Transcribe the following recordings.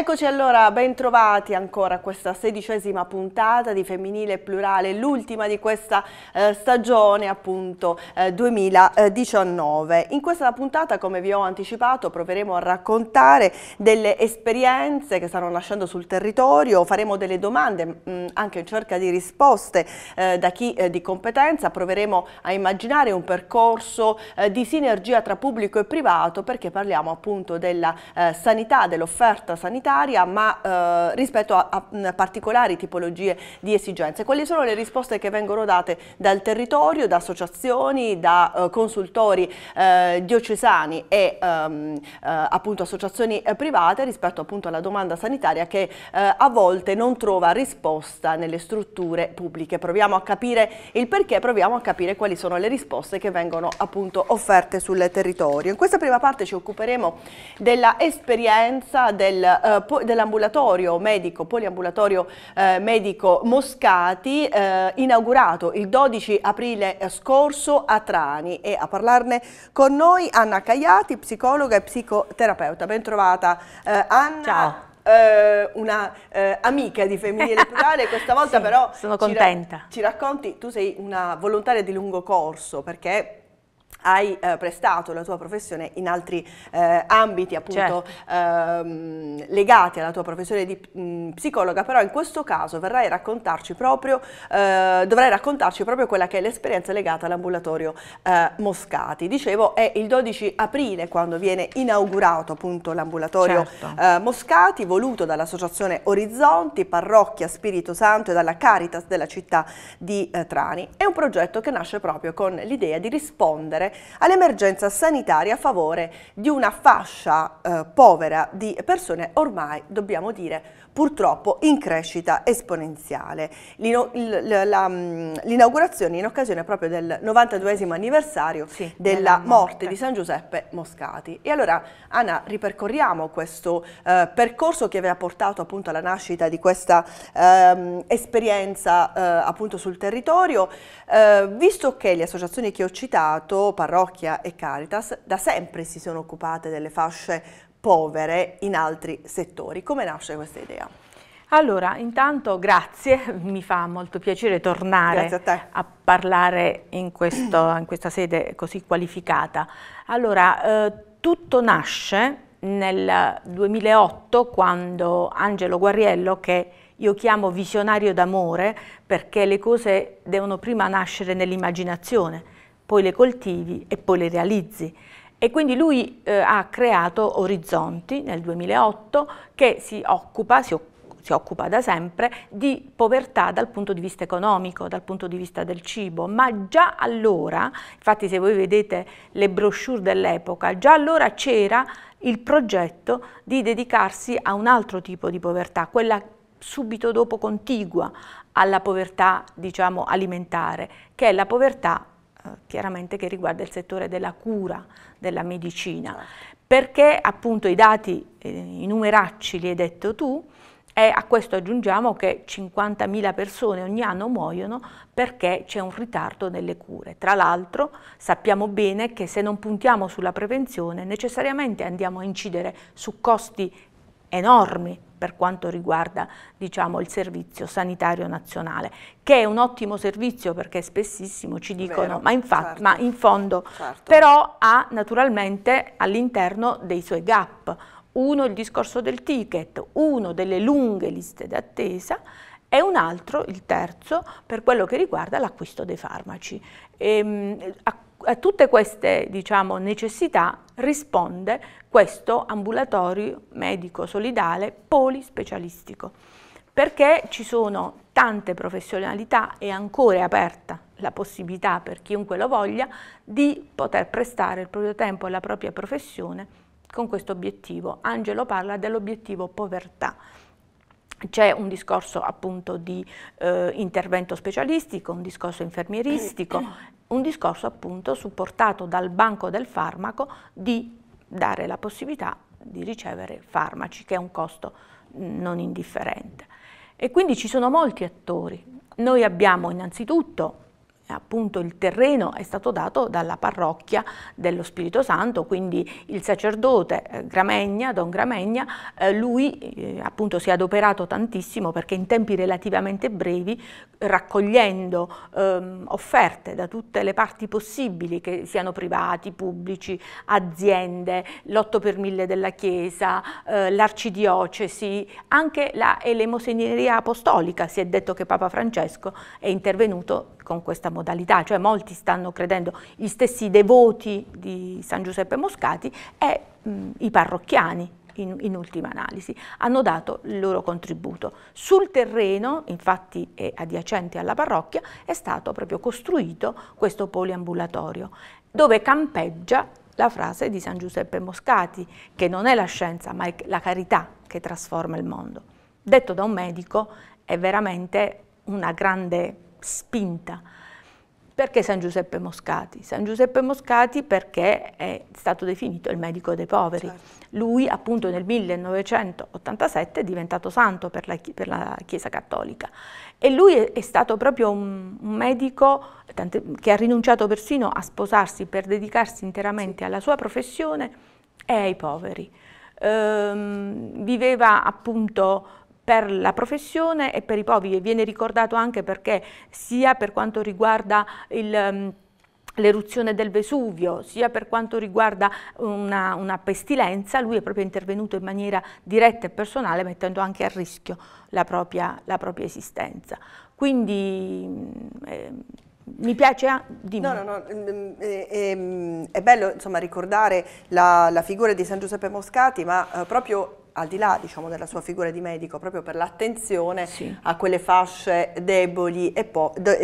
Eccoci allora, bentrovati ancora a questa sedicesima puntata di Femminile Plurale, l'ultima di questa eh, stagione appunto eh, 2019. In questa puntata, come vi ho anticipato, proveremo a raccontare delle esperienze che stanno nascendo sul territorio, faremo delle domande mh, mm, anche in cerca di risposte eh, da chi eh, di competenza, proveremo a immaginare un percorso eh, di sinergia tra pubblico e privato perché parliamo appunto della eh, sanità, dell'offerta sanitaria sanitaria ma eh, rispetto a, a, mm, particolari tipologie di esigenze. Quali sono le risposte che vengono date dal territorio, da associazioni, da eh, consultori eh, diocesani e ehm, eh, appunto associazioni eh, private rispetto appunto alla domanda sanitaria che eh, a volte non trova risposta nelle strutture pubbliche. Proviamo a capire il perché, proviamo a capire quali sono le risposte che vengono appunto offerte sul territorio. In questa prima parte ci occuperemo della esperienza del eh, dell'ambulatorio medico, poliambulatorio eh, medico Moscati, eh, inaugurato il 12 aprile scorso a Trani e a parlarne con noi Anna Cagliati, psicologa e psicoterapeuta. Ben Bentrovata eh, Anna. Ciao. Eh, una eh, amica di Femminile Plurale, questa volta sì, però sono contenta. Ci, ra ci racconti, tu sei una volontaria di lungo corso perché hai eh, prestato la tua professione in altri eh, ambiti appunto certo. ehm, legati alla tua professione di mh, psicologa, però in questo caso verrai raccontarci proprio, eh, dovrai raccontarci proprio quella che è l'esperienza legata all'ambulatorio eh, Moscati. Dicevo è il 12 aprile quando viene inaugurato appunto l'ambulatorio certo. Eh, Moscati, voluto dall'associazione Orizzonti, parrocchia Spirito Santo e dalla Caritas della città di eh, Trani. È un progetto che nasce proprio con l'idea di rispondere all'emergenza sanitaria a favore di una fascia eh, povera di persone ormai, dobbiamo dire, purtroppo in crescita esponenziale. Mm, l'inaugurazione in occasione proprio del 92 anniversario sì, della morte, morte di San Giuseppe Moscati. E allora Anna ripercorriamo questo eh, percorso che aveva portato appunto alla nascita di questa eh, esperienza eh, appunto sul territorio, eh, visto che le associazioni che ho citato, Parrocchia e Caritas, da sempre si sono occupate delle fasce povere in altri settori. Come nasce questa idea? Allora, intanto grazie, mi fa molto piacere tornare a, a, parlare in, questo, in, questa sede così qualificata. Allora, eh, tutto nasce nel 2008 quando Angelo Guarriello, che io chiamo visionario d'amore perché le cose devono prima nascere nell'immaginazione, poi le coltivi e poi le realizzi e quindi lui eh, ha creato Orizzonti nel 2008 che si occupa, si, si occupa da sempre di povertà dal punto di vista economico, dal punto di vista del cibo, ma già allora, infatti se voi vedete le brochure dell'epoca, già allora c'era il progetto di dedicarsi a un altro tipo di povertà, quella subito dopo contigua alla povertà diciamo, alimentare, che è la povertà eh, chiaramente che riguarda il settore della cura, della medicina, certo. perché appunto i dati, eh, i numeracci li hai detto tu, e a questo aggiungiamo che 50.000 persone ogni anno muoiono perché c'è un ritardo nelle cure. Tra l'altro sappiamo bene che se non puntiamo sulla prevenzione necessariamente andiamo a incidere su costi enormi per quanto riguarda diciamo, il servizio sanitario nazionale, che è un ottimo servizio perché spessissimo ci dicono, Vero, ma, infatti, certo, ma in fondo, certo. però ha naturalmente all'interno dei suoi gap, uno il discorso del ticket, uno delle lunghe liste d'attesa, e un altro, il terzo, per quello che riguarda l'acquisto dei farmaci. E, ehm, a, a, tutte queste diciamo, necessità risponde questo ambulatorio medico solidale polispecialistico, perché ci sono tante professionalità e ancora è aperta la possibilità per chiunque lo voglia di poter prestare il proprio tempo e la propria professione con questo obiettivo. Angelo parla dell'obiettivo povertà. C'è un discorso appunto di eh, intervento specialistico, un discorso infermieristico, un discorso appunto supportato dal banco del farmaco di dare la possibilità di ricevere farmaci, che è un costo mm, non indifferente. E quindi ci sono molti attori. Noi abbiamo innanzitutto appunto il terreno è stato dato dalla parrocchia dello Spirito Santo, quindi il sacerdote eh, Gramegna, Don Gramegna, eh, lui eh, appunto si è adoperato tantissimo perché in tempi relativamente brevi, raccogliendo ehm, offerte da tutte le parti possibili, che siano privati, pubblici, aziende, l'otto per mille della Chiesa, l'arcidiocesi, anche la elemoseneria apostolica, si è detto che Papa Francesco è intervenuto con questa modalità, cioè molti stanno credendo, gli stessi devoti di San Giuseppe Moscati e mh, i parrocchiani in, in, ultima analisi, hanno dato il loro contributo. Sul terreno, infatti adiacente alla parrocchia, è stato proprio costruito questo poliambulatorio dove campeggia la frase di San Giuseppe Moscati, che non è la scienza ma è la carità che trasforma il mondo. Detto da un medico è veramente una grande spinta. Perché San Giuseppe Moscati? San Giuseppe Moscati perché è stato definito il medico dei poveri. Certo. Lui appunto nel 1987 è diventato santo per la, per la Chiesa Cattolica e lui è, è stato proprio un, un medico tante, che ha rinunciato persino a sposarsi per dedicarsi interamente alla sua professione e ai poveri. Ehm, viveva appunto per la professione e per i poveri e viene ricordato anche perché sia per quanto riguarda il ehm, l'eruzione del Vesuvio, sia per quanto riguarda una, una, pestilenza, lui è proprio intervenuto in maniera diretta e personale mettendo anche a rischio la propria, la propria esistenza. Quindi ehm, eh, mi piace, ah, no, no, no, è, ehm, è, è bello insomma, ricordare la, la, figura di San Giuseppe Moscati, ma eh, proprio al di là diciamo, della sua figura di medico, proprio per l'attenzione sì. a quelle fasce deboli e,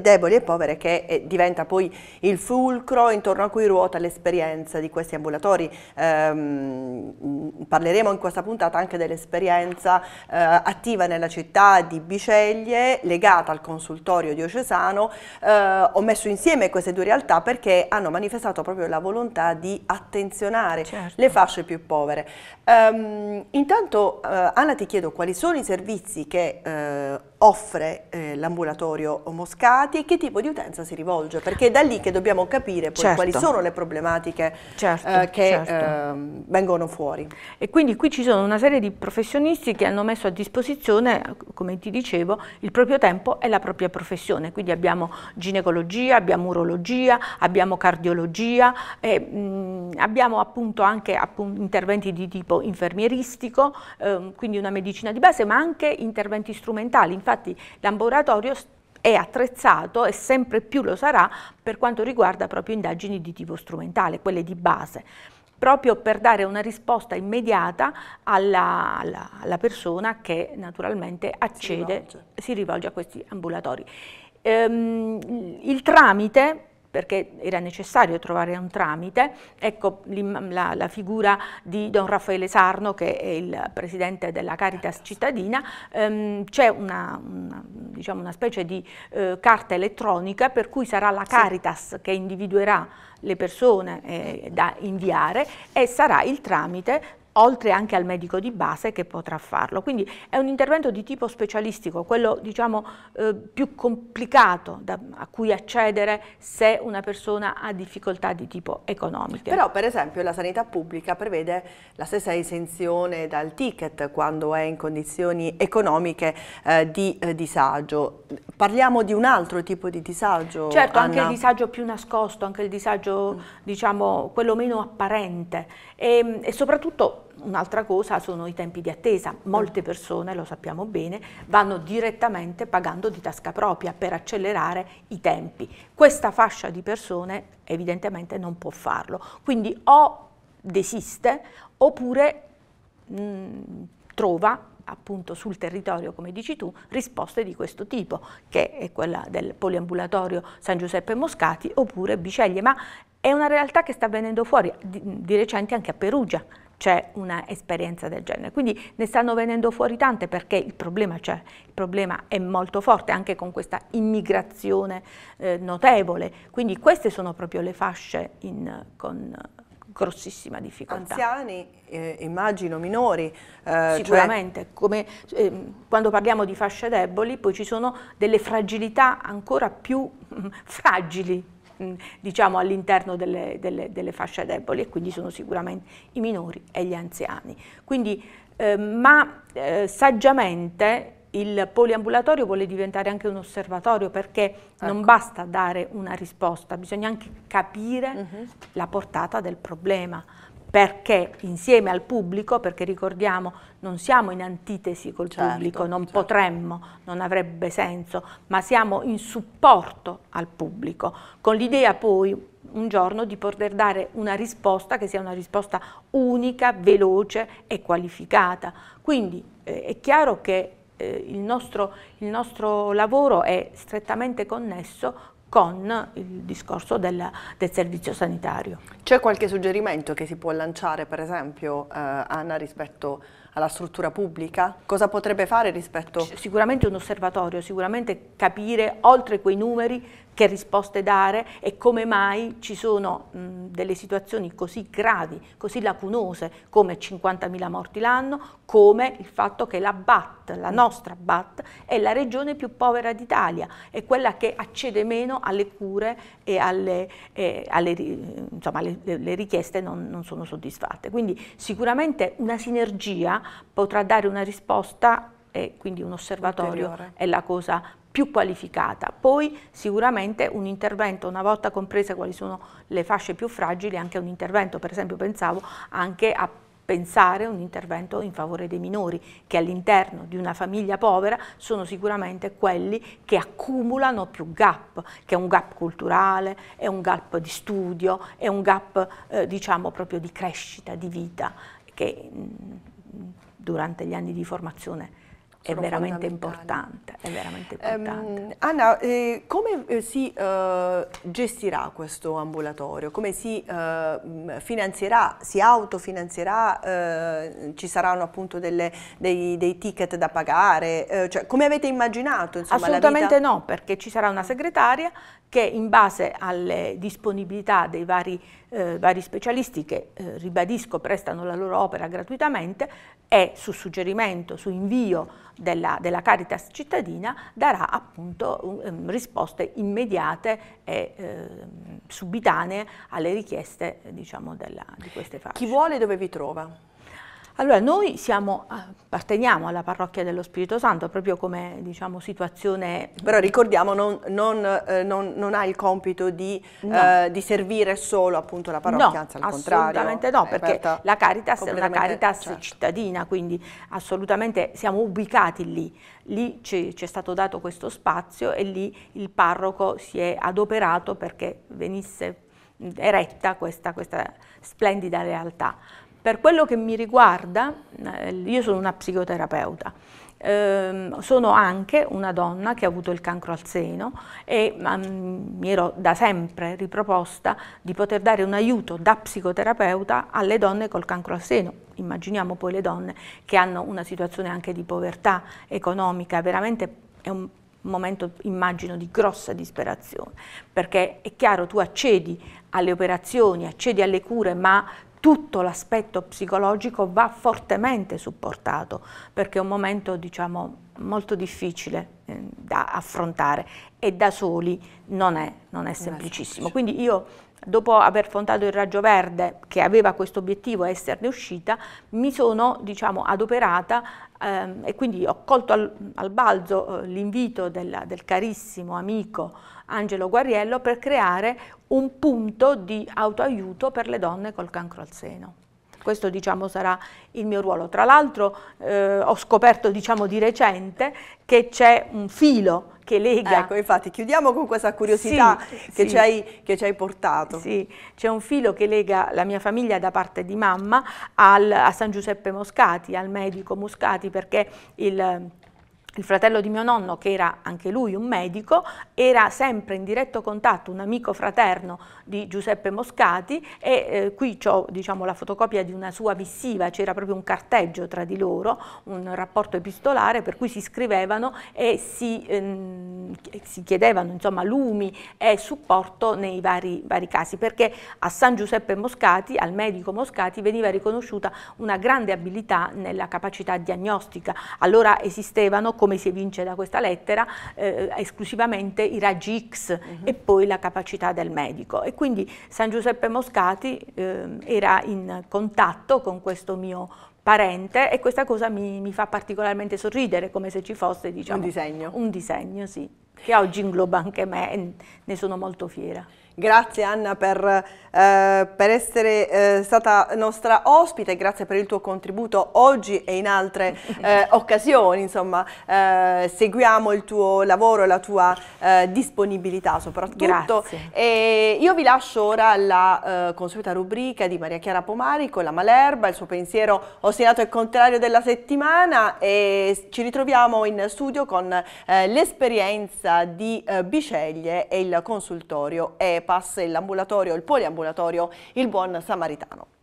deboli e povere che eh, diventa poi il fulcro intorno a cui ruota l'esperienza di questi ambulatori. Ehm, parleremo in questa puntata anche dell'esperienza eh, attiva nella città di Biceglie legata al consultorio diocesano. Eh, ho messo insieme queste due realtà perché hanno manifestato proprio la volontà di attenzionare certo. le fasce più povere. Um, Intanto eh, Anna ti chiedo quali sono i servizi che eh, offre eh, l'ambulatorio Moscati e che tipo di utenza si rivolge, perché è da lì che dobbiamo capire poi certo. quali sono le problematiche certo, eh, che certo. Ehm, vengono fuori. E quindi qui ci sono una serie di professionisti che hanno messo a disposizione, come ti dicevo, il proprio tempo e la propria professione, quindi abbiamo ginecologia, abbiamo urologia, abbiamo cardiologia, e, mh, mm, abbiamo appunto anche appunto, interventi di tipo infermieristico, medico, ehm, quindi una medicina di base, ma anche interventi strumentali. Infatti l'ambulatorio è attrezzato e sempre più lo sarà per quanto riguarda proprio indagini di tipo strumentale, quelle di base proprio per dare una risposta immediata alla, alla, alla persona che naturalmente accede, si rivolge, si rivolge a questi ambulatori. Ehm, il tramite perché era necessario trovare un tramite, ecco la, la figura di Don Raffaele Sarno che è il presidente della Caritas cittadina, ehm, c'è una, una, diciamo una, specie di eh, carta elettronica per cui sarà la Caritas sì. che individuerà le persone eh, da inviare e sarà il tramite oltre anche al medico di base che potrà farlo. Quindi è un intervento di tipo specialistico, quello diciamo, eh, più complicato da, a cui accedere se una persona ha difficoltà di tipo economico. Però per esempio la sanità pubblica prevede la stessa esenzione dal ticket quando è in condizioni economiche eh, di eh, disagio. Parliamo di un altro tipo di disagio? Certo, Anna. anche il disagio più nascosto, anche il disagio mm. diciamo quello meno apparente e, ehm, e soprattutto un'altra cosa sono i tempi di attesa. Molte mm. persone, lo sappiamo bene, vanno direttamente pagando di tasca propria per accelerare i tempi. Questa fascia di persone evidentemente non può farlo. Quindi o desiste oppure mh, mm, trova appunto sul territorio, come dici tu, risposte di questo tipo, che è quella del poliambulatorio San Giuseppe Moscati oppure Biceglie, ma è una realtà che sta venendo fuori di, di recente anche a Perugia c'è un'esperienza del genere. Quindi ne stanno venendo fuori tante perché il problema c'è, il problema è molto forte anche con questa immigrazione eh, notevole. Quindi queste sono proprio le fasce in, con grossissima difficoltà. Anziani, eh, immagino, minori. Eh, cioè Sicuramente, cioè... come, eh, quando parliamo di fasce deboli poi ci sono delle fragilità ancora più fragili diciamo, all'interno delle, delle, delle, fasce deboli e quindi sono sicuramente i minori e gli anziani. Quindi, eh, ma eh, saggiamente il poliambulatorio vuole diventare anche un osservatorio perché ecco. non basta dare una risposta, bisogna anche capire uh -huh. la portata del problema, perché insieme al pubblico, perché ricordiamo non siamo in antitesi col certo, pubblico, non certo. potremmo, non avrebbe senso, ma siamo in supporto al pubblico, con l'idea poi un giorno di poter dare una risposta che sia una risposta unica, veloce e qualificata. Quindi eh, è chiaro che eh, il, nostro, il nostro lavoro è strettamente connesso con il discorso della, del servizio sanitario. C'è qualche suggerimento che si può lanciare per esempio eh, Anna rispetto alla struttura pubblica? Cosa potrebbe fare rispetto? Sicuramente un osservatorio, sicuramente capire oltre quei numeri che risposte dare e come mai ci sono mh, delle situazioni così gravi, così lacunose come 50.000 morti l'anno, come il fatto che la BAT, la nostra BAT, è la regione più povera d'Italia, è quella che accede meno alle cure e alle, eh, alle insomma, le, le richieste non, non sono soddisfatte. Quindi sicuramente una sinergia potrà dare una risposta e quindi un osservatorio Ulteriore. è la cosa più qualificata. Poi sicuramente un intervento, una volta comprese quali sono le fasce più fragili, anche un intervento, per esempio pensavo anche a pensare un intervento in favore dei minori che all'interno di una famiglia povera sono sicuramente quelli che accumulano più gap, che è un gap culturale, è un gap di studio, è un gap eh, diciamo proprio di crescita, di vita che mh, mm, durante gli anni di formazione è veramente importante. È veramente importante. Um, Anna, eh, come eh, si eh, gestirà questo ambulatorio? Come si eh, mm, finanzierà? Si autofinanzierà? Eh, ci saranno appunto delle, dei, dei, ticket da pagare? Cioè, come avete immaginato? Insomma, Assolutamente no, perché ci sarà una segretaria che in base alle disponibilità dei vari, eh, vari specialisti che, eh, ribadisco, prestano la loro opera gratuitamente e su suggerimento, su invio della, della Caritas cittadina, darà appunto um, risposte immediate e eh, subitanee alle richieste diciamo, della, di queste fasce. Chi vuole dove vi trova? Allora, noi siamo, apparteniamo alla parrocchia dello Spirito Santo, proprio come diciamo, situazione... Però ricordiamo, non, non, eh, non, non ha il compito di, no. eh, di, servire solo appunto la parrocchia, no, anzi al assolutamente contrario. assolutamente no, perché la Caritas è una Caritas certo. cittadina, quindi assolutamente siamo ubicati lì. Lì ci, ci è stato dato questo spazio e lì il parroco si è adoperato perché venisse eretta questa, questa splendida realtà per quello che mi riguarda, eh, io sono una psicoterapeuta, ehm, sono anche una donna che ha avuto il cancro al seno e ehm, mi ero da sempre riproposta di poter dare un aiuto da psicoterapeuta alle donne col cancro al seno. Immaginiamo poi le donne che hanno una situazione anche di povertà economica, veramente è un momento immagino di grossa disperazione, perché è chiaro tu accedi alle operazioni, accedi alle cure, ma tutto l'aspetto psicologico va fortemente supportato perché è un momento diciamo, molto difficile eh, da affrontare e da soli non è, non è semplicissimo. Quindi io dopo aver fondato il Raggio Verde che aveva questo obiettivo esserne uscita mi sono diciamo, adoperata Ehm, e quindi ho colto al, al balzo eh, l'invito del, del carissimo amico Angelo Guariello per creare un punto di autoaiuto per le donne col cancro al seno. Questo diciamo, sarà il mio ruolo. Tra l'altro eh, ho scoperto diciamo, di recente che c'è un filo che lega. Ecco, ah. infatti, chiudiamo con questa curiosità sì, che, sì. Ci hai, portato. Sì, c'è un filo che lega la mia famiglia da parte di mamma al, a San Giuseppe Moscati, al medico Moscati, perché il il fratello di mio nonno, che era anche lui un medico, era sempre in diretto contatto, un amico fraterno di Giuseppe Moscati e eh, qui ho diciamo, la fotocopia di una sua missiva, c'era proprio un carteggio tra di loro, un rapporto epistolare per cui si scrivevano e si, ehm, si chiedevano insomma, lumi e supporto nei vari, vari casi, perché a San Giuseppe Moscati, al medico Moscati, veniva riconosciuta una grande abilità nella capacità diagnostica. Allora esistevano come si evince da questa lettera, eh, esclusivamente i raggi X uh mhm. -huh. e poi la capacità del medico. E quindi San Giuseppe Moscati eh, era in contatto con questo mio parente e questa cosa mi, mi, fa particolarmente sorridere, come se ci fosse diciamo, un disegno. Un disegno, sì, che oggi ingloba anche me e ne sono molto fiera. Grazie Anna per, eh, per essere eh, stata nostra ospite, grazie per il tuo contributo oggi e in altre eh, occasioni, insomma eh, seguiamo il tuo lavoro e la tua eh, disponibilità soprattutto. Grazie. io vi lascio ora alla eh, consueta rubrica di Maria Chiara Pomari con la Malerba, il suo pensiero ostinato e contrario della settimana e ci ritroviamo in studio con l'esperienza di Biceglie e il consultorio e passa l'ambulatorio, il poliambulatorio, il buon samaritano.